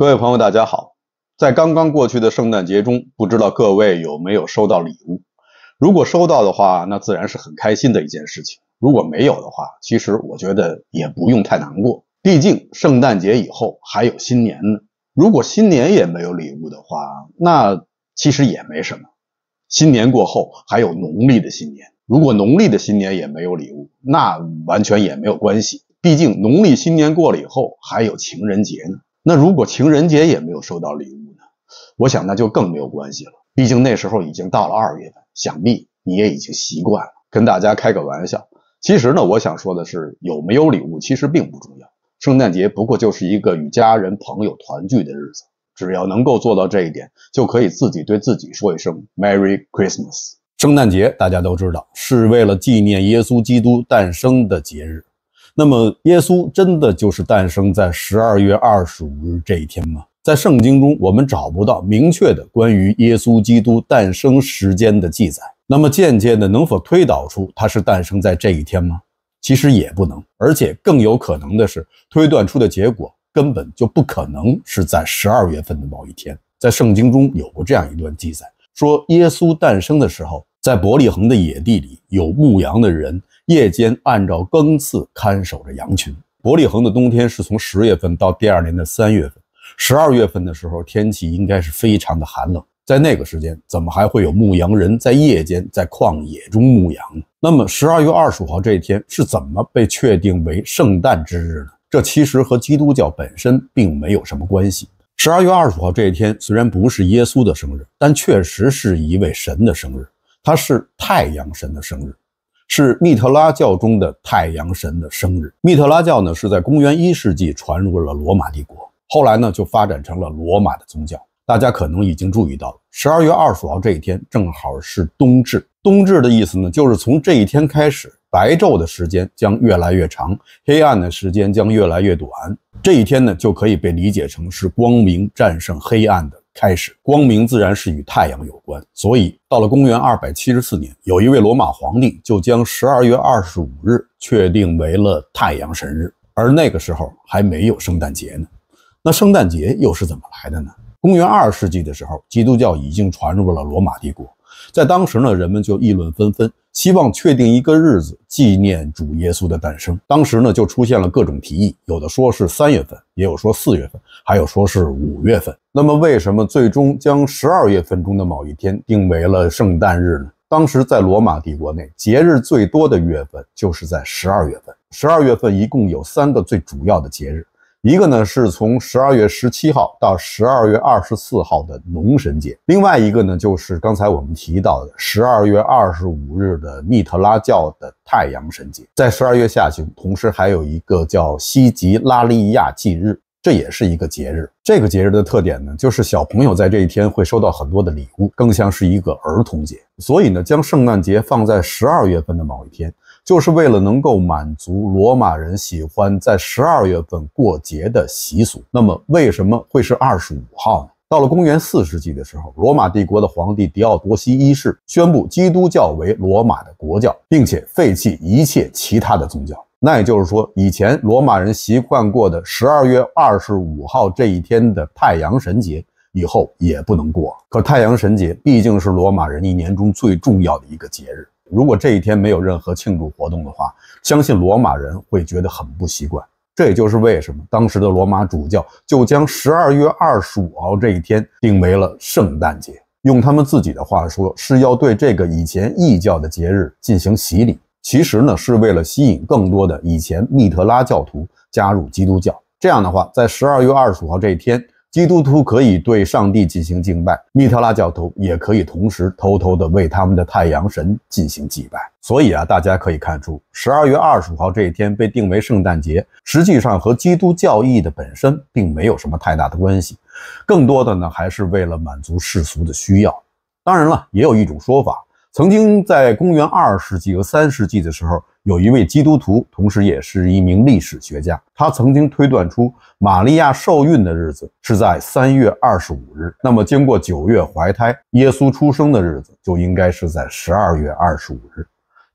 各位朋友，大家好！在刚刚过去的圣诞节中，不知道各位有没有收到礼物？如果收到的话，那自然是很开心的一件事情；如果没有的话，其实我觉得也不用太难过，毕竟圣诞节以后还有新年呢。如果新年也没有礼物的话，那其实也没什么。新年过后还有农历的新年，如果农历的新年也没有礼物，那完全也没有关系，毕竟农历新年过了以后还有情人节呢。那如果情人节也没有收到礼物呢？我想那就更没有关系了。毕竟那时候已经到了二月份，想必你也已经习惯了。跟大家开个玩笑，其实呢，我想说的是，有没有礼物其实并不重要。圣诞节不过就是一个与家人朋友团聚的日子，只要能够做到这一点，就可以自己对自己说一声 “Merry Christmas”。圣诞节大家都知道是为了纪念耶稣基督诞生的节日。那么，耶稣真的就是诞生在十二月二十五日这一天吗？在圣经中，我们找不到明确的关于耶稣基督诞生时间的记载。那么，间接的能否推导出他是诞生在这一天吗？其实也不能，而且更有可能的是，推断出的结果根本就不可能是在十二月份的某一天。在圣经中有过这样一段记载，说耶稣诞生的时候，在伯利恒的野地里有牧羊的人。夜间按照更次看守着羊群。伯利恒的冬天是从十月份到第二年的三月份。十二月份的时候天气应该是非常的寒冷，在那个时间怎么还会有牧羊人在夜间在旷野中牧羊呢？那么十二月二十五号这一天是怎么被确定为圣诞之日呢？这其实和基督教本身并没有什么关系。十二月二十五号这一天虽然不是耶稣的生日，但确实是一位神的生日，他是太阳神的生日。是密特拉教中的太阳神的生日。密特拉教呢，是在公元一世纪传入了罗马帝国，后来呢就发展成了罗马的宗教。大家可能已经注意到了，十二月二十号这一天正好是冬至。冬至的意思呢，就是从这一天开始，白昼的时间将越来越长，黑暗的时间将越来越短。这一天呢，就可以被理解成是光明战胜黑暗的。开始，光明自然是与太阳有关，所以到了公元二百七十四年，有一位罗马皇帝就将十二月二十五日确定为了太阳神日，而那个时候还没有圣诞节呢。那圣诞节又是怎么来的呢？公元二世纪的时候，基督教已经传入了罗马帝国，在当时呢，人们就议论纷纷。希望确定一个日子纪念主耶稣的诞生。当时呢，就出现了各种提议，有的说是三月份，也有说四月份，还有说是五月份。那么，为什么最终将十二月份中的某一天定为了圣诞日呢？当时在罗马帝国内，节日最多的月份就是在十二月份。十二月份一共有三个最主要的节日。一个呢是从十二月十七号到十二月二十四号的农神节，另外一个呢就是刚才我们提到的十二月二十五日的密特拉教的太阳神节，在十二月下旬，同时还有一个叫西吉拉利亚祭日，这也是一个节日。这个节日的特点呢，就是小朋友在这一天会收到很多的礼物，更像是一个儿童节。所以呢，将圣诞节放在十二月份的某一天。就是为了能够满足罗马人喜欢在十二月份过节的习俗。那么为什么会是二十五号呢？到了公元四世纪的时候，罗马帝国的皇帝狄奥多西一世宣布基督教为罗马的国教，并且废弃一切其他的宗教。那也就是说，以前罗马人习惯过的十二月二十五号这一天的太阳神节以后也不能过。可太阳神节毕竟是罗马人一年中最重要的一个节日。如果这一天没有任何庆祝活动的话，相信罗马人会觉得很不习惯。这也就是为什么当时的罗马主教就将十二月二十五号这一天定为了圣诞节。用他们自己的话说，是要对这个以前异教的节日进行洗礼。其实呢，是为了吸引更多的以前密特拉教徒加入基督教。这样的话，在十二月二十五号这一天。基督徒可以对上帝进行敬拜，密特拉教徒也可以同时偷偷的为他们的太阳神进行祭拜。所以啊，大家可以看出，十二月二十五号这一天被定为圣诞节，实际上和基督教义的本身并没有什么太大的关系，更多的呢还是为了满足世俗的需要。当然了，也有一种说法，曾经在公元二世纪和三世纪的时候。有一位基督徒，同时也是一名历史学家，他曾经推断出玛利亚受孕的日子是在三月二十五日。那么，经过九月怀胎，耶稣出生的日子就应该是在十二月二十五日。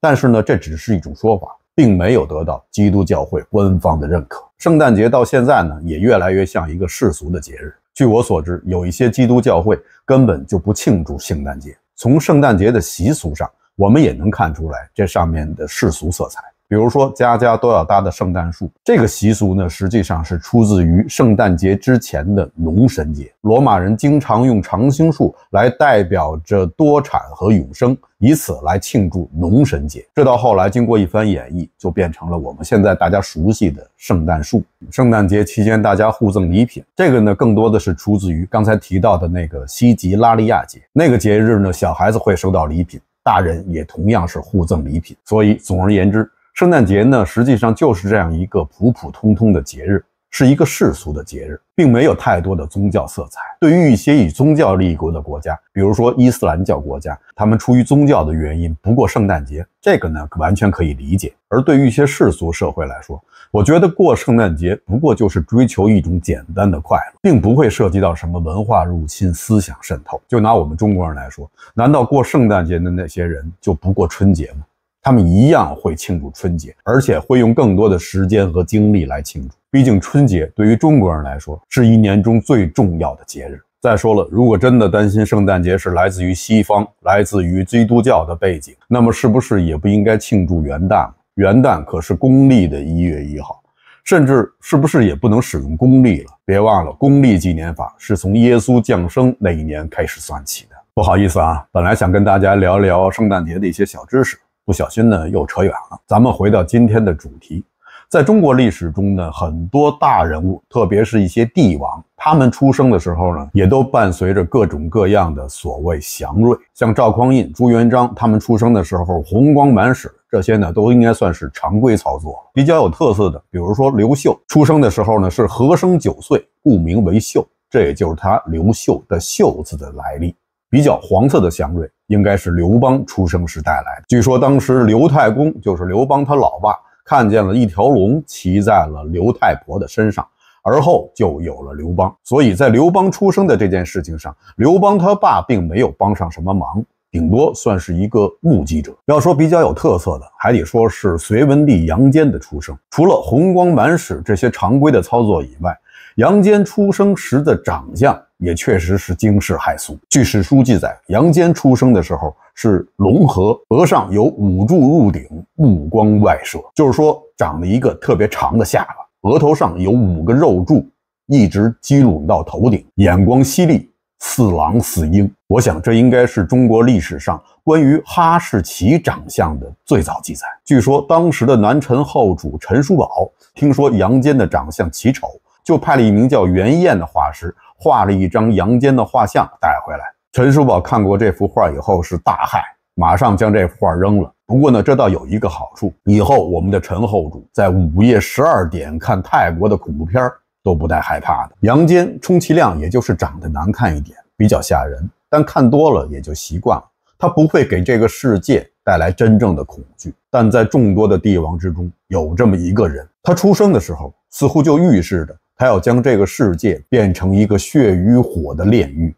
但是呢，这只是一种说法，并没有得到基督教会官方的认可。圣诞节到现在呢，也越来越像一个世俗的节日。据我所知，有一些基督教会根本就不庆祝圣诞节。从圣诞节的习俗上。我们也能看出来，这上面的世俗色彩，比如说家家都要搭的圣诞树，这个习俗呢，实际上是出自于圣诞节之前的农神节。罗马人经常用常青树来代表着多产和永生，以此来庆祝农神节。这到后来经过一番演绎，就变成了我们现在大家熟悉的圣诞树。圣诞节期间大家互赠礼品，这个呢，更多的是出自于刚才提到的那个西吉拉利亚节。那个节日呢，小孩子会收到礼品。大人也同样是互赠礼品，所以总而言之，圣诞节呢，实际上就是这样一个普普通通的节日。是一个世俗的节日，并没有太多的宗教色彩。对于一些以宗教立国的国家，比如说伊斯兰教国家，他们出于宗教的原因不过圣诞节，这个呢完全可以理解。而对于一些世俗社会来说，我觉得过圣诞节不过就是追求一种简单的快乐，并不会涉及到什么文化入侵、思想渗透。就拿我们中国人来说，难道过圣诞节的那些人就不过春节吗？他们一样会庆祝春节，而且会用更多的时间和精力来庆祝。毕竟春节对于中国人来说是一年中最重要的节日。再说了，如果真的担心圣诞节是来自于西方、来自于基督教的背景，那么是不是也不应该庆祝元旦元旦可是公历的一月一号，甚至是不是也不能使用公历了？别忘了，公历纪年法是从耶稣降生那一年开始算起的。不好意思啊，本来想跟大家聊聊圣诞节的一些小知识。不小心呢，又扯远了。咱们回到今天的主题，在中国历史中呢，很多大人物，特别是一些帝王，他们出生的时候呢，也都伴随着各种各样的所谓祥瑞。像赵匡胤、朱元璋，他们出生的时候红光满室，这些呢，都应该算是常规操作。比较有特色的，比如说刘秀出生的时候呢，是和生九岁，故名为秀，这也就是他刘秀的秀字的来历。比较黄色的祥瑞。应该是刘邦出生时带来的。据说当时刘太公就是刘邦他老爸，看见了一条龙骑在了刘太婆的身上，而后就有了刘邦。所以在刘邦出生的这件事情上，刘邦他爸并没有帮上什么忙，顶多算是一个目击者。要说比较有特色的，还得说是隋文帝杨坚的出生。除了红光满室这些常规的操作以外，杨坚出生时的长相。也确实是惊世骇俗。据史书记载，杨坚出生的时候是龙河，额上有五柱入顶，目光外射，就是说长了一个特别长的下巴，额头上有五个肉柱，一直积拢到头顶，眼光犀利，似狼似鹰。我想这应该是中国历史上关于哈士奇长相的最早记载。据说当时的南陈后主陈叔宝听说杨坚的长相奇丑，就派了一名叫袁彦的画师。画了一张杨坚的画像带回来，陈叔宝看过这幅画以后是大骇，马上将这幅画扔了。不过呢，这倒有一个好处，以后我们的陈后主在午夜十二点看泰国的恐怖片都不带害怕的。杨坚充其量也就是长得难看一点，比较吓人，但看多了也就习惯了，他不会给这个世界带来真正的恐惧。但在众多的帝王之中，有这么一个人，他出生的时候似乎就预示着。他要将这个世界变成一个血与火的炼狱，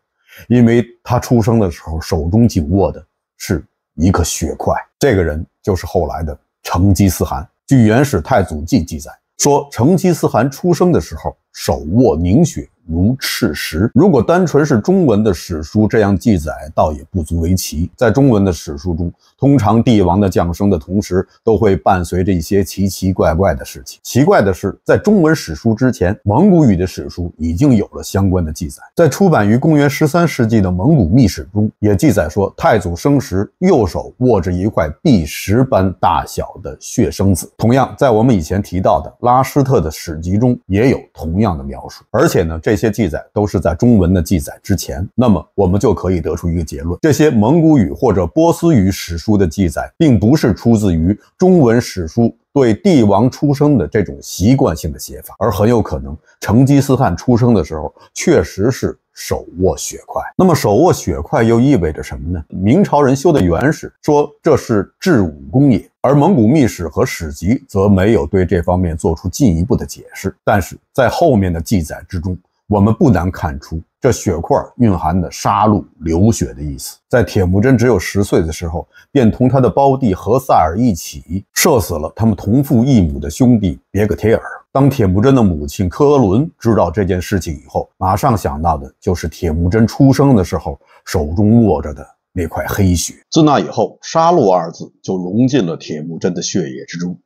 因为他出生的时候手中紧握的是一个血块。这个人就是后来的成吉思汗。据《元始太祖记》记载，说成吉思汗出生的时候手握凝血。如赤石，如果单纯是中文的史书这样记载，倒也不足为奇。在中文的史书中，通常帝王的降生的同时，都会伴随着一些奇奇怪怪的事情。奇怪的是，在中文史书之前，蒙古语的史书已经有了相关的记载。在出版于公元十三世纪的《蒙古秘史》中，也记载说太祖生时，右手握着一块碧石般大小的血生子。同样，在我们以前提到的拉施特的史籍中，也有同样的描述。而且呢，这。这些记载都是在中文的记载之前，那么我们就可以得出一个结论：这些蒙古语或者波斯语史书的记载，并不是出自于中文史书对帝王出生的这种习惯性的写法，而很有可能成吉思汗出生的时候确实是手握血块。那么手握血块又意味着什么呢？明朝人修的《元史》说这是治武功也，而蒙古秘史和史籍则没有对这方面做出进一步的解释。但是在后面的记载之中。我们不难看出，这血块蕴含的杀戮、流血的意思。在铁木真只有十岁的时候，便同他的胞弟何塞尔一起射死了他们同父异母的兄弟别格帖尔。当铁木真的母亲科伦知道这件事情以后，马上想到的就是铁木真出生的时候手中握着的那块黑血。自那以后，“杀戮”二字就融进了铁木真的血液之中。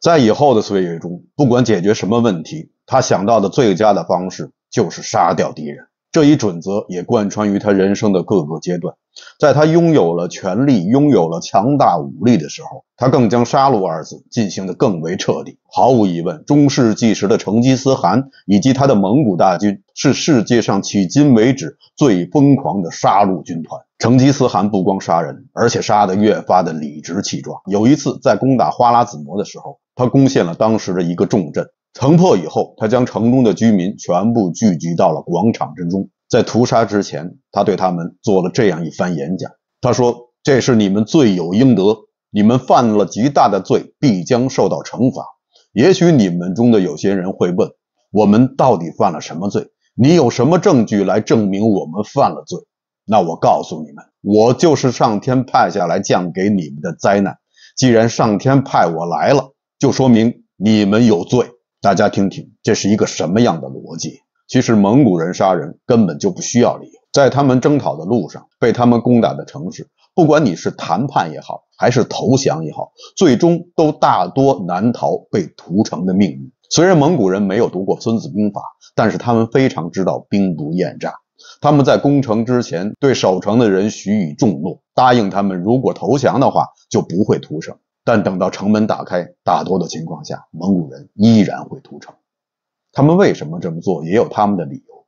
在以后的岁月中，不管解决什么问题，他想到的最佳的方式。就是杀掉敌人这一准则也贯穿于他人生的各个阶段。在他拥有了权力、拥有了强大武力的时候，他更将“杀戮”二字进行得更为彻底。毫无疑问，中世纪时的成吉思汗以及他的蒙古大军是世界上迄今为止最疯狂的杀戮军团。成吉思汗不光杀人，而且杀得越发的理直气壮。有一次在攻打花剌子模的时候，他攻陷了当时的一个重镇。城破以后，他将城中的居民全部聚集到了广场之中。在屠杀之前，他对他们做了这样一番演讲。他说：“这是你们罪有应得，你们犯了极大的罪，必将受到惩罚。也许你们中的有些人会问：我们到底犯了什么罪？你有什么证据来证明我们犯了罪？那我告诉你们，我就是上天派下来降给你们的灾难。既然上天派我来了，就说明你们有罪。”大家听听，这是一个什么样的逻辑？其实蒙古人杀人根本就不需要理由，在他们征讨的路上，被他们攻打的城市，不管你是谈判也好，还是投降也好，最终都大多难逃被屠城的命运。虽然蒙古人没有读过《孙子兵法》，但是他们非常知道兵不厌诈，他们在攻城之前对守城的人许以重诺，答应他们如果投降的话就不会屠城。但等到城门打开，大多的情况下，蒙古人依然会屠城。他们为什么这么做，也有他们的理由。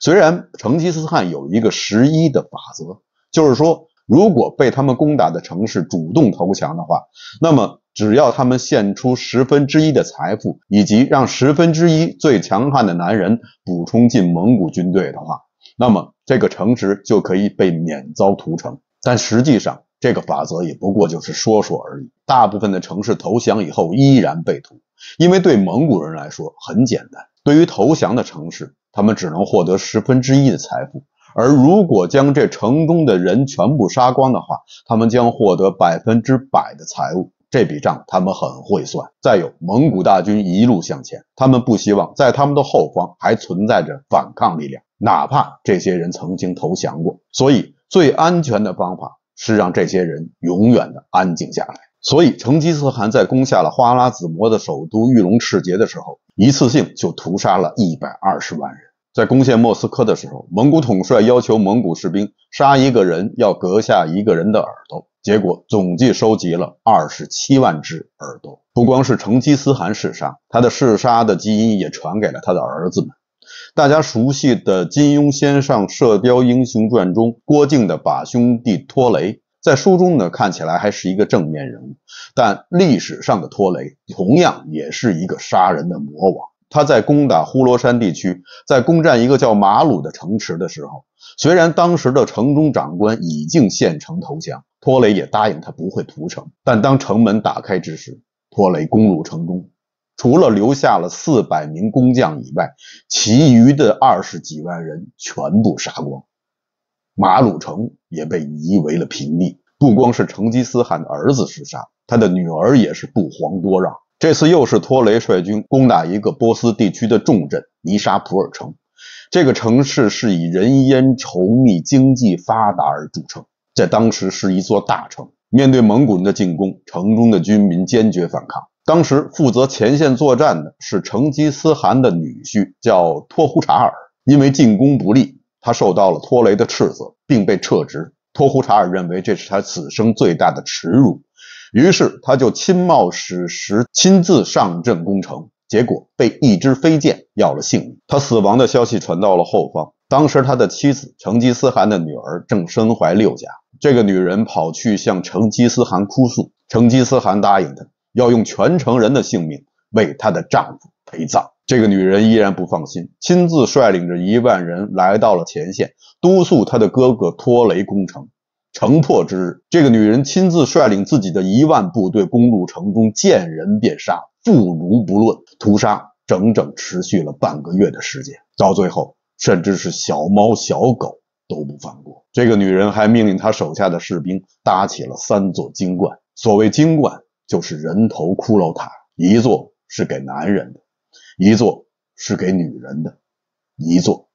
虽然成吉思汗有一个十一的法则，就是说，如果被他们攻打的城市主动投降的话，那么只要他们献出十分之一的财富，以及让十分之一最强悍的男人补充进蒙古军队的话，那么这个城池就可以被免遭屠城。但实际上，这个法则也不过就是说说而已。大部分的城市投降以后依然被屠，因为对蒙古人来说很简单：，对于投降的城市，他们只能获得十分之一的财富；，而如果将这成功的人全部杀光的话，他们将获得百分之百的财物。这笔账他们很会算。再有，蒙古大军一路向前，他们不希望在他们的后方还存在着反抗力量，哪怕这些人曾经投降过。所以，最安全的方法。是让这些人永远的安静下来。所以，成吉思汗在攻下了花剌子模的首都玉龙赤杰的时候，一次性就屠杀了一百二十万人。在攻陷莫斯科的时候，蒙古统帅要求蒙古士兵杀一个人要割下一个人的耳朵，结果总计收集了二十七万只耳朵。不光是成吉思汗嗜杀，他的嗜杀的基因也传给了他的儿子们。大家熟悉的金庸先生《射雕英雄传》中，郭靖的把兄弟托雷，在书中呢看起来还是一个正面人物，但历史上的托雷同样也是一个杀人的魔王。他在攻打呼罗山地区，在攻占一个叫马鲁的城池的时候，虽然当时的城中长官已经献城投降，托雷也答应他不会屠城，但当城门打开之时，托雷攻入城中。除了留下了四百名工匠以外，其余的二十几万人全部杀光，马鲁城也被夷为了平地。不光是成吉思汗的儿子是杀，他的女儿也是不遑多让。这次又是托雷率军攻打一个波斯地区的重镇尼沙普尔城，这个城市是以人烟稠密、经济发达而著称，在当时是一座大城。面对蒙古人的进攻，城中的军民坚决反抗。当时负责前线作战的是成吉思汗的女婿，叫托忽察尔。因为进攻不利，他受到了托雷的斥责，并被撤职。托忽察尔认为这是他此生最大的耻辱，于是他就亲冒矢石，亲自上阵攻城，结果被一支飞箭要了性命。他死亡的消息传到了后方，当时他的妻子成吉思汗的女儿正身怀六甲。这个女人跑去向成吉思汗哭诉，成吉思汗答应她。要用全城人的性命为她的丈夫陪葬。这个女人依然不放心，亲自率领着一万人来到了前线，督促她的哥哥托雷攻城。城破之日，这个女人亲自率领自己的一万部队攻入城中，见人便杀，妇孺不论，屠杀整整持续了半个月的时间。到最后，甚至是小猫小狗都不放过。这个女人还命令她手下的士兵搭起了三座金冠。所谓金冠。就是人头骷髅塔，一座是给男人的，一座是给女人的，一座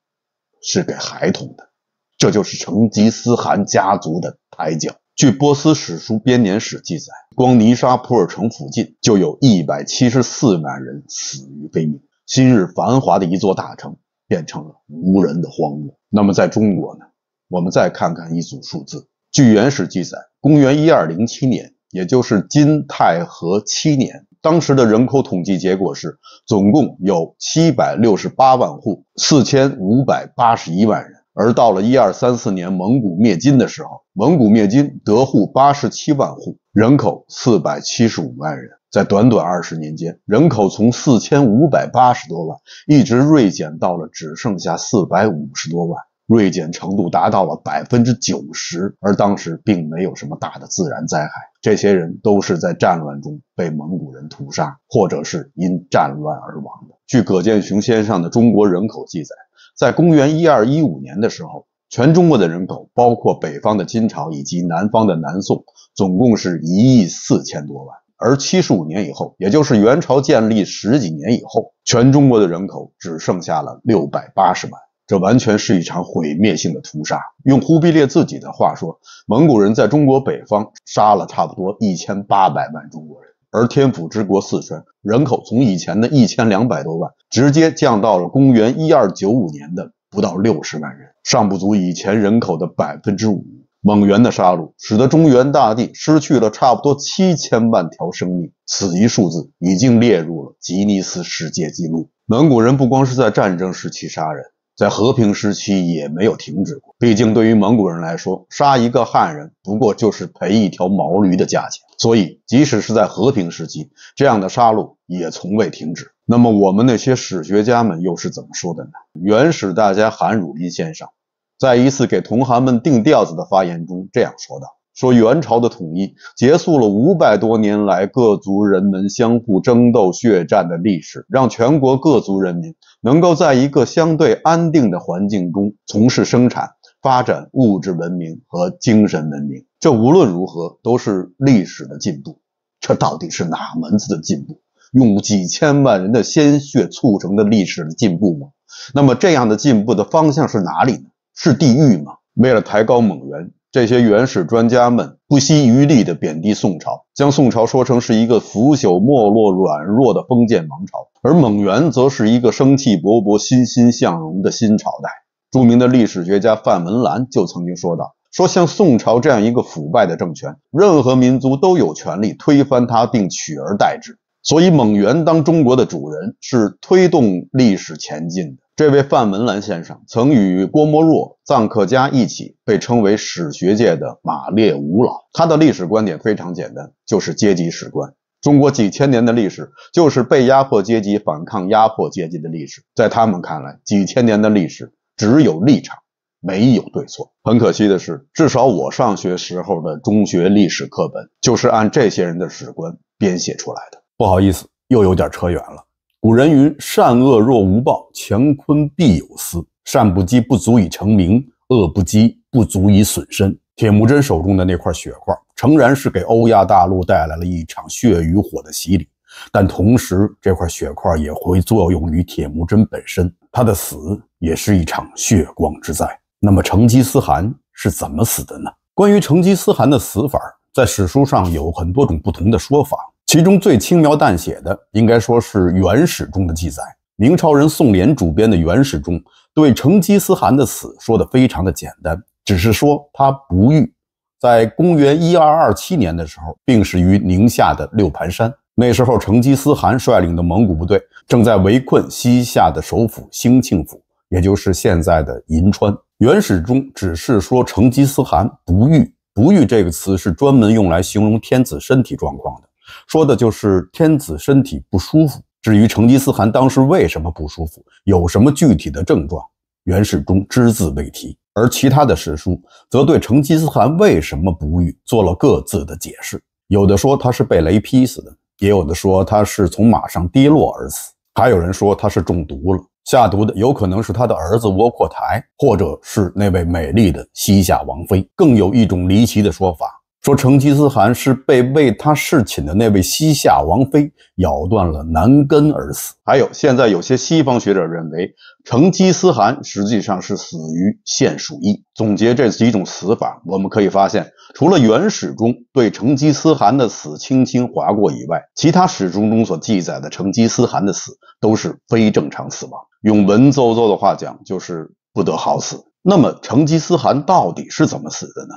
是给孩童的。这就是成吉思汗家族的抬脚。据波斯史书《编年史》记载，光尼沙普尔城附近就有一百七十四万人死于非命。昔日繁华的一座大城，变成了无人的荒漠。那么在中国呢？我们再看看一组数字。据原始记载，公元一二零七年。也就是金泰和七年，当时的人口统计结果是，总共有七百六十八万户，四千五百八十一万人。而到了一二三四年蒙古灭金的时候，蒙古灭金得户八十七万户，人口四百七十五万人。在短短二十年间，人口从四千五百八十多万，一直锐减到了只剩下四百五十多万。锐减程度达到了百分之九十，而当时并没有什么大的自然灾害。这些人都是在战乱中被蒙古人屠杀，或者是因战乱而亡的。据葛剑雄先生的《中国人口》记载，在公元一二一五年的时候，全中国的人口，包括北方的金朝以及南方的南宋，总共是一亿四千多万。而七十五年以后，也就是元朝建立十几年以后，全中国的人口只剩下了六百八十万。这完全是一场毁灭性的屠杀。用忽必烈自己的话说：“蒙古人在中国北方杀了差不多一千八百万中国人，而天府之国四川人口从以前的一千两百多万，直接降到了公元一二九五年的不到六十万人，尚不足以前人口的百分之五。”蒙元的杀戮使得中原大地失去了差不多七千万条生命，此一数字已经列入了吉尼斯世界纪录。蒙古人不光是在战争时期杀人。在和平时期也没有停止过。毕竟对于蒙古人来说，杀一个汉人不过就是赔一条毛驴的价钱，所以即使是在和平时期，这样的杀戮也从未停止。那么我们那些史学家们又是怎么说的呢？元史大家韩汝霖先生在一次给同行们定调子的发言中这样说道。说元朝的统一结束了五百多年来各族人们相互争斗、血战的历史，让全国各族人民能够在一个相对安定的环境中从事生产、发展物质文明和精神文明。这无论如何都是历史的进步。这到底是哪门子的进步？用几千万人的鲜血促成的历史的进步吗？那么这样的进步的方向是哪里呢？是地狱吗？为了抬高蒙元。这些原始专家们不惜余力地贬低宋朝，将宋朝说成是一个腐朽、没落、软弱的封建王朝，而蒙元则是一个生气勃勃、欣欣向荣的新朝代。著名的历史学家范文澜就曾经说道：“说像宋朝这样一个腐败的政权，任何民族都有权利推翻它并取而代之。”所以，蒙元当中国的主人是推动历史前进的。这位范文澜先生曾与郭沫若、臧克家一起被称为史学界的“马列五老”。他的历史观点非常简单，就是阶级史观：中国几千年的历史就是被压迫阶级反抗压迫阶级的历史。在他们看来，几千年的历史只有立场，没有对错。很可惜的是，至少我上学时候的中学历史课本就是按这些人的史观编写出来的。不好意思，又有点扯远了。古人云：“善恶若无报，乾坤必有私。善不积不足以成名，恶不积不足以损身。”铁木真手中的那块血块，诚然是给欧亚大陆带来了一场血与火的洗礼，但同时这块血块也会作用于铁木真本身，他的死也是一场血光之灾。那么，成吉思汗是怎么死的呢？关于成吉思汗的死法，在史书上有很多种不同的说法。其中最轻描淡写的，应该说是《元史》中的记载。明朝人宋濂主编的《元史》中，对成吉思汗的死说的非常的简单，只是说他不育。在公元一二二七年的时候，病死于宁夏的六盘山。那时候，成吉思汗率领的蒙古部队正在围困西夏的首府兴庆府，也就是现在的银川。《元史》中只是说成吉思汗不育，不育这个词是专门用来形容天子身体状况的。说的就是天子身体不舒服。至于成吉思汗当时为什么不舒服，有什么具体的症状，元世宗只字未提。而其他的史书则对成吉思汗为什么不育做了各自的解释，有的说他是被雷劈死的，也有的说他是从马上跌落而死，还有人说他是中毒了，下毒的有可能是他的儿子窝阔台，或者是那位美丽的西夏王妃。更有一种离奇的说法。说成吉思汗是被为他侍寝的那位西夏王妃咬断了男根而死。还有，现在有些西方学者认为，成吉思汗实际上是死于腺鼠疫。总结这几种死法，我们可以发现，除了《元史》中对成吉思汗的死轻轻划过以外，其他史书中所记载的成吉思汗的死都是非正常死亡。用文绉绉的话讲，就是不得好死。那么，成吉思汗到底是怎么死的呢？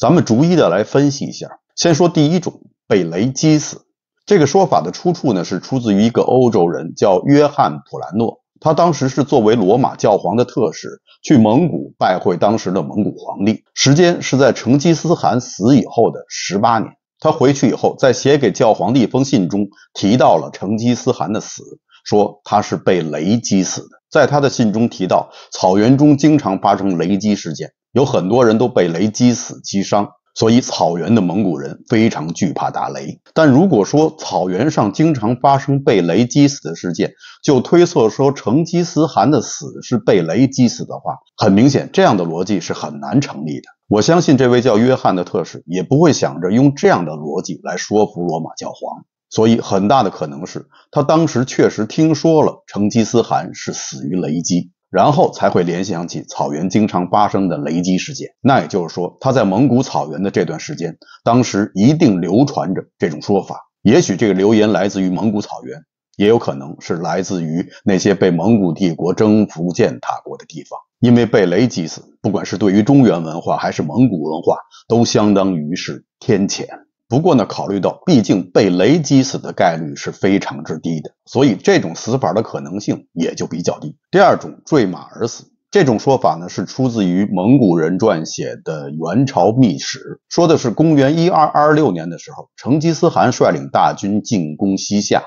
咱们逐一的来分析一下。先说第一种，被雷击死。这个说法的出处呢，是出自于一个欧洲人，叫约翰·普兰诺。他当时是作为罗马教皇的特使，去蒙古拜会当时的蒙古皇帝。时间是在成吉思汗死以后的十八年。他回去以后，在写给教皇的一封信中，提到了成吉思汗的死，说他是被雷击死的。在他的信中提到，草原中经常发生雷击事件。有很多人都被雷击死击伤，所以草原的蒙古人非常惧怕打雷。但如果说草原上经常发生被雷击死的事件，就推测说成吉思汗的死是被雷击死的话，很明显，这样的逻辑是很难成立的。我相信这位叫约翰的特使也不会想着用这样的逻辑来说服罗马教皇，所以很大的可能是他当时确实听说了成吉思汗是死于雷击。然后才会联想起草原经常发生的雷击事件。那也就是说，他在蒙古草原的这段时间，当时一定流传着这种说法。也许这个流言来自于蒙古草原，也有可能是来自于那些被蒙古帝国征服践踏过的地方。因为被雷击死，不管是对于中原文化还是蒙古文化，都相当于是天谴。不过呢，考虑到毕竟被雷击死的概率是非常之低的，所以这种死法的可能性也就比较低。第二种，坠马而死，这种说法呢是出自于蒙古人撰写的元朝秘史，说的是公元一二二六年的时候，成吉思汗率领大军进攻西夏，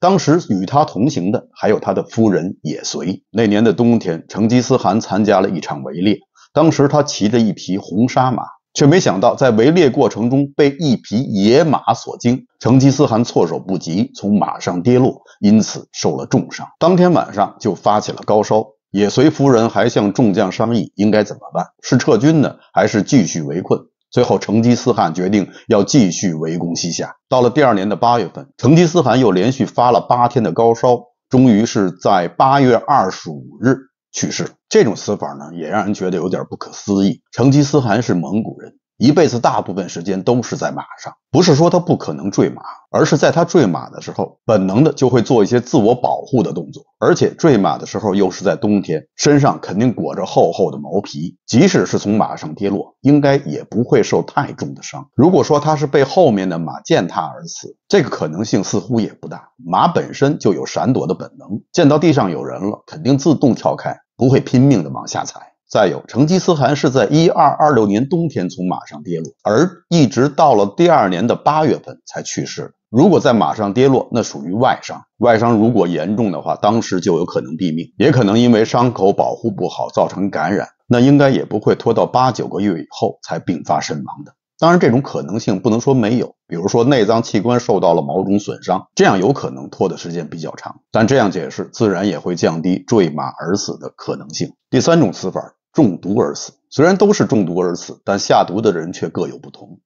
当时与他同行的还有他的夫人也随。那年的冬天，成吉思汗参加了一场围猎，当时他骑着一匹红沙马。却没想到，在围猎过程中被一匹野马所惊，成吉思汗措手不及，从马上跌落，因此受了重伤。当天晚上就发起了高烧。也随夫人还向众将商议，应该怎么办？是撤军呢，还是继续围困？最后，成吉思汗决定要继续围攻西夏。到了第二年的八月份，成吉思汗又连续发了八天的高烧，终于是在八月二十五日。去世，这种死法呢，也让人觉得有点不可思议。成吉思汗是蒙古人。一辈子大部分时间都是在马上，不是说他不可能坠马，而是在他坠马的时候，本能的就会做一些自我保护的动作，而且坠马的时候又是在冬天，身上肯定裹着厚厚的毛皮，即使是从马上跌落，应该也不会受太重的伤。如果说他是被后面的马践踏而死，这个可能性似乎也不大。马本身就有闪躲的本能，见到地上有人了，肯定自动跳开，不会拼命的往下踩。再有，成吉思汗是在一二二六年冬天从马上跌落，而一直到了第二年的八月份才去世。如果在马上跌落，那属于外伤，外伤如果严重的话，当时就有可能毙命，也可能因为伤口保护不好造成感染，那应该也不会拖到八九个月以后才病发身亡的。当然，这种可能性不能说没有，比如说内脏器官受到了某种损伤，这样有可能拖的时间比较长，但这样解释自然也会降低坠马而死的可能性。第三种死法。中毒而死，虽然都是中毒而死，但下毒的人却各有不同。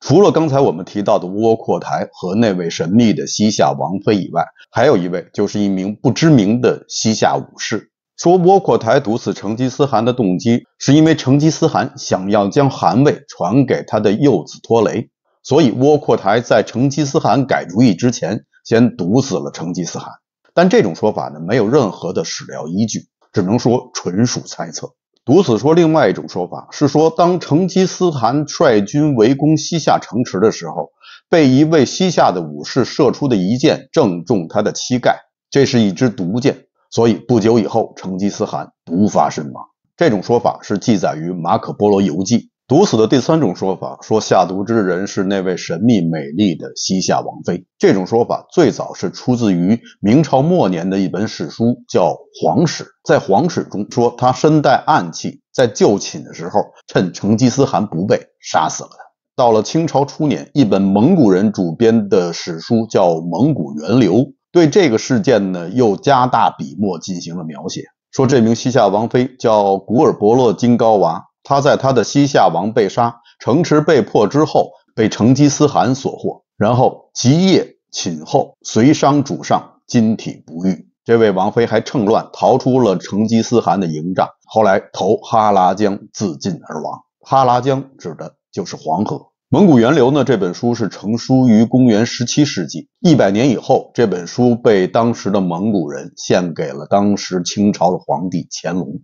除了刚才我们提到的窝阔台和那位神秘的西夏王妃以外，还有一位就是一名不知名的西夏武士。说窝阔台毒死成吉思汗的动机，是因为成吉思汗想要将汗位传给他的幼子拖雷，所以窝阔台在成吉思汗改主意之前，先毒死了成吉思汗。但这种说法呢，没有任何的史料依据，只能说纯属猜测。除此说，另外一种说法是说，当成吉思汗率军围攻西夏城池的时候，被一位西夏的武士射出的一箭正中他的膝盖，这是一支毒箭，所以不久以后成吉思汗毒发身亡。这种说法是记载于马可·波罗游记。毒死的第三种说法说，下毒之人是那位神秘美丽的西夏王妃。这种说法最早是出自于明朝末年的一本史书，叫《皇史》。在《皇史》中说，他身带暗器，在就寝的时候趁成吉思汗不备，杀死了他。到了清朝初年，一本蒙古人主编的史书叫《蒙古源流》，对这个事件呢又加大笔墨进行了描写，说这名西夏王妃叫古尔伯勒金高娃。他在他的西夏王被杀、城池被破之后，被成吉思汗所获，然后即夜寝后，随伤主上，金体不愈。这位王妃还趁乱逃出了成吉思汗的营帐，后来投哈拉江自尽而亡。哈拉江指的就是黄河。《蒙古源流》呢，这本书是成书于公元十七世纪，一百年以后，这本书被当时的蒙古人献给了当时清朝的皇帝乾隆。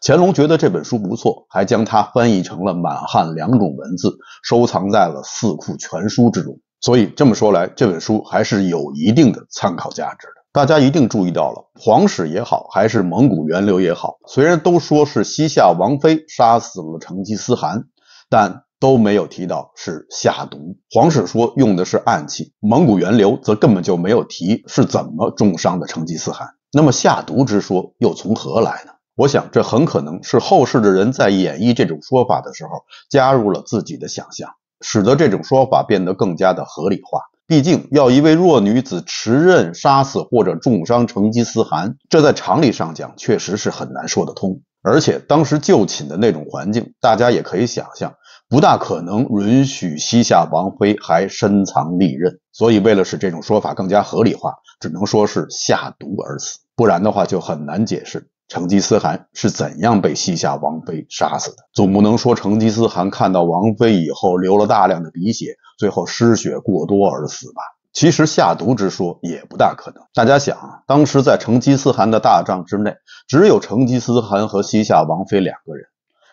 乾隆觉得这本书不错，还将它翻译成了满汉两种文字，收藏在了《四库全书》之中。所以这么说来，这本书还是有一定的参考价值的。大家一定注意到了，《皇室也好，还是《蒙古源流》也好，虽然都说是西夏王妃杀死了成吉思汗，但都没有提到是下毒。《皇室说用的是暗器，《蒙古源流》则根本就没有提是怎么重伤的成吉思汗。那么下毒之说又从何来呢？我想，这很可能是后世的人在演绎这种说法的时候，加入了自己的想象，使得这种说法变得更加的合理化。毕竟，要一位弱女子持刃杀死或者重伤成吉思汗，这在常理上讲确实是很难说得通。而且，当时就寝的那种环境，大家也可以想象，不大可能允许西夏王妃还深藏利刃。所以，为了使这种说法更加合理化，只能说是下毒而死，不然的话就很难解释。成吉思汗是怎样被西夏王妃杀死的？总不能说成吉思汗看到王妃以后流了大量的鼻血，最后失血过多而死吧？其实下毒之说也不大可能。大家想，当时在成吉思汗的大帐之内，只有成吉思汗和西夏王妃两个人。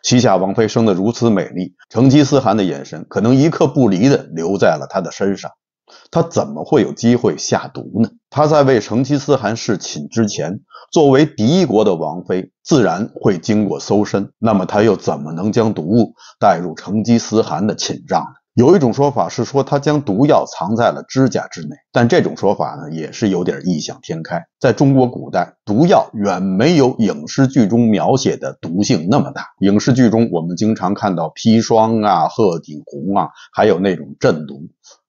西夏王妃生得如此美丽，成吉思汗的眼神可能一刻不离地留在了她的身上。他怎么会有机会下毒呢？他在为成吉思汗侍寝之前，作为敌国的王妃，自然会经过搜身。那么他又怎么能将毒物带入成吉思汗的寝帐呢？有一种说法是说，他将毒药藏在了指甲之内，但这种说法呢，也是有点异想天开。在中国古代，毒药远没有影视剧中描写的毒性那么大。影视剧中，我们经常看到砒霜啊、鹤顶红啊，还有那种镇毒。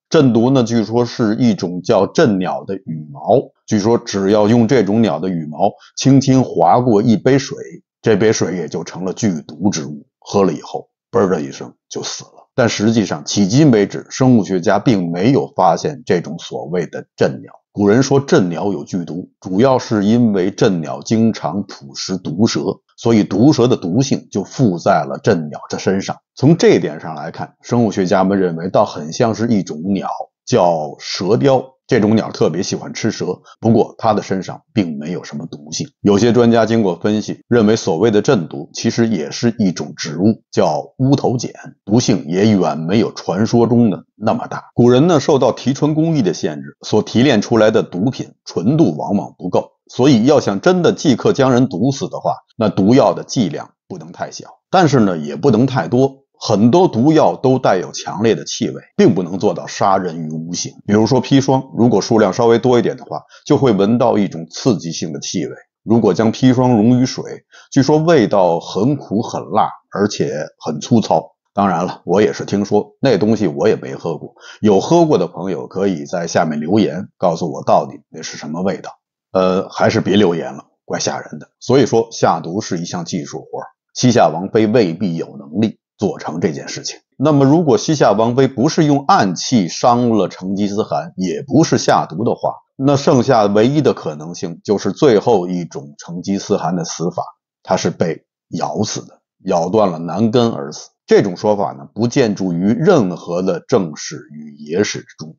振毒呢？据说是一种叫振鸟的羽毛。据说只要用这种鸟的羽毛轻轻划过一杯水，这杯水也就成了剧毒之物。喝了以后，嘣的一声就死了。但实际上，迄今为止，生物学家并没有发现这种所谓的鸩鸟。古人说鸩鸟有剧毒，主要是因为鸩鸟经常捕食毒蛇，所以毒蛇的毒性就附在了鸩鸟的身上。从这点上来看，生物学家们认为，倒很像是一种鸟。叫蛇雕，这种鸟特别喜欢吃蛇，不过它的身上并没有什么毒性。有些专家经过分析，认为所谓的“镇毒”其实也是一种植物，叫乌头碱，毒性也远没有传说中的那么大。古人呢，受到提纯工艺的限制，所提炼出来的毒品纯度往往不够，所以要想真的即刻将人毒死的话，那毒药的剂量不能太小，但是呢，也不能太多。很多毒药都带有强烈的气味，并不能做到杀人于无形。比如说砒霜，如果数量稍微多一点的话，就会闻到一种刺激性的气味。如果将砒霜溶于水，据说味道很苦很辣，而且很粗糙。当然了，我也是听说，那东西我也没喝过。有喝过的朋友可以在下面留言告诉我到底那是什么味道。呃，还是别留言了，怪吓人的。所以说下毒是一项技术活，西夏王妃未必有能力。做成这件事情。那么，如果西夏王妃不是用暗器伤了成吉思汗，也不是下毒的话，那剩下唯一的可能性就是最后一种成吉思汗的死法，他是被咬死的，咬断了南根而死。这种说法呢，不建筑于任何的正史与野史之中。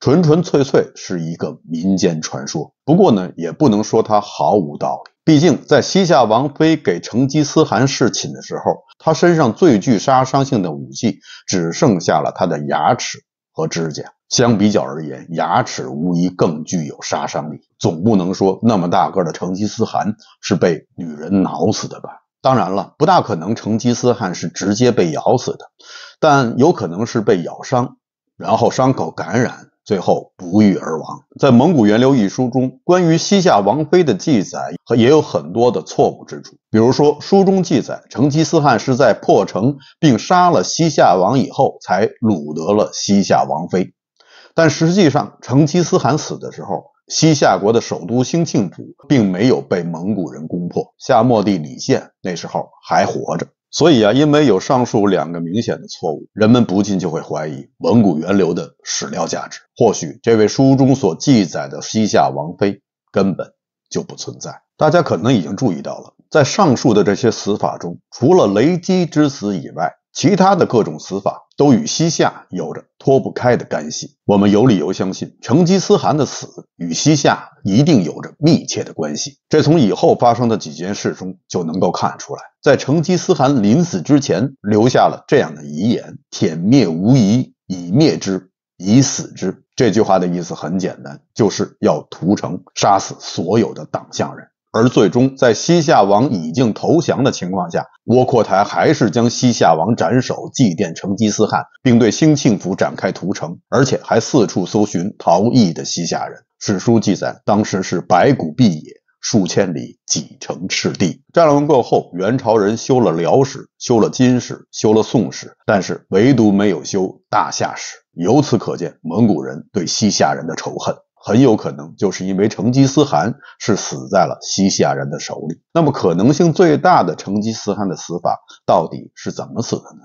纯纯粹粹是一个民间传说，不过呢，也不能说它毫无道理。毕竟在西夏王妃给成吉思汗侍寝的时候，他身上最具杀伤性的武器只剩下了他的牙齿和指甲。相比较而言，牙齿无疑更具有杀伤力。总不能说那么大个的成吉思汗是被女人挠死的吧？当然了，不大可能成吉思汗是直接被咬死的，但有可能是被咬伤，然后伤口感染。最后不育而亡。在《蒙古源流》一书中，关于西夏王妃的记载和也有很多的错误之处。比如说，书中记载成吉思汗是在破城并杀了西夏王以后才掳得了西夏王妃，但实际上成吉思汗死的时候，西夏国的首都兴庆府并没有被蒙古人攻破，夏末帝李宪那时候还活着。所以啊，因为有上述两个明显的错误，人们不禁就会怀疑《蒙古源流》的史料价值。或许这位书中所记载的西夏王妃根本就不存在。大家可能已经注意到了，在上述的这些死法中，除了雷击之死以外。其他的各种死法都与西夏有着脱不开的干系，我们有理由相信成吉思汗的死与西夏一定有着密切的关系。这从以后发生的几件事中就能够看出来。在成吉思汗临死之前，留下了这样的遗言：“舔灭无疑，以灭之，以死之。”这句话的意思很简单，就是要屠城，杀死所有的党项人。而最终，在西夏王已经投降的情况下，窝阔台还是将西夏王斩首祭奠成吉思汗，并对兴庆府展开屠城，而且还四处搜寻逃逸的西夏人。史书记载，当时是白骨蔽野，数千里几成赤地。战乱过后，元朝人修了辽史，修了金史，修了宋史，但是唯独没有修大夏史。由此可见，蒙古人对西夏人的仇恨。很有可能就是因为成吉思汗是死在了西夏人的手里。那么可能性最大的成吉思汗的死法到底是怎么死的呢？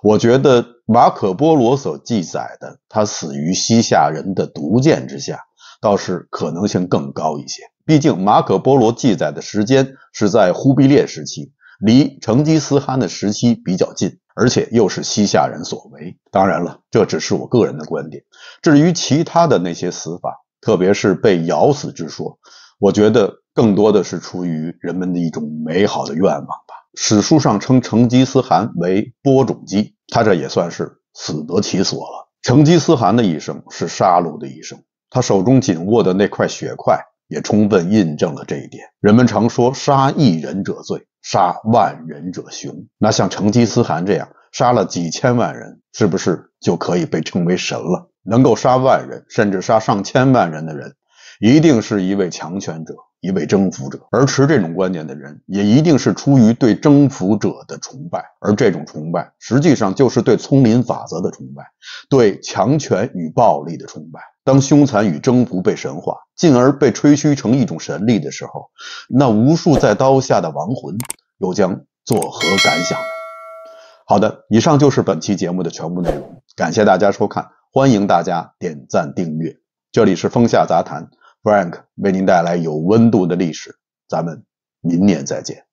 我觉得马可·波罗所记载的他死于西夏人的毒箭之下，倒是可能性更高一些。毕竟马可·波罗记载的时间是在忽必烈时期，离成吉思汗的时期比较近，而且又是西夏人所为。当然了，这只是我个人的观点。至于其他的那些死法，特别是被咬死之说，我觉得更多的是出于人们的一种美好的愿望吧。史书上称成吉思汗为播种机，他这也算是死得其所了。成吉思汗的一生是杀戮的一生，他手中紧握的那块血块也充分印证了这一点。人们常说，杀一人者罪，杀万人者雄。那像成吉思汗这样杀了几千万人，是不是就可以被称为神了？能够杀万人，甚至杀上千万人的人，一定是一位强权者，一位征服者。而持这种观念的人，也一定是出于对征服者的崇拜。而这种崇拜，实际上就是对丛林法则的崇拜，对强权与暴力的崇拜。当凶残与征服被神化，进而被吹嘘成一种神力的时候，那无数在刀下的亡魂又将作何感想？呢？好的，以上就是本期节目的全部内容，感谢大家收看。欢迎大家点赞订阅，这里是风下杂谈，Frank 为您带来有温度的历史，咱们明年再见。